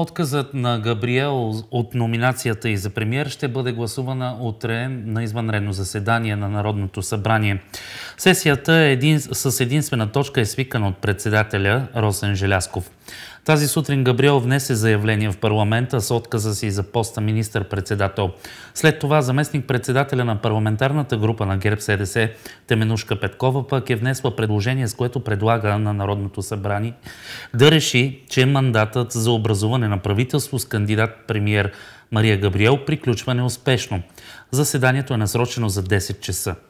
Отказът на Габриел от номинацията и за премьер ще бъде гласувана утре на извънредно заседание на Народното събрание. Сесията е един, с единствена точка е свикана от председателя Росен Желясков. Тази сутрин Габриел внесе заявление в парламента с отказа си за поста министър-председател. След това заместник-председателя на парламентарната група на ГЕРБ СДС Теменушка Петкова пък е внесла предложение, с което предлага на Народното събрание да реши, че мандатът за образуване на правителство с кандидат-премьер Мария Габриел приключва неуспешно. Заседанието е насрочено за 10 часа.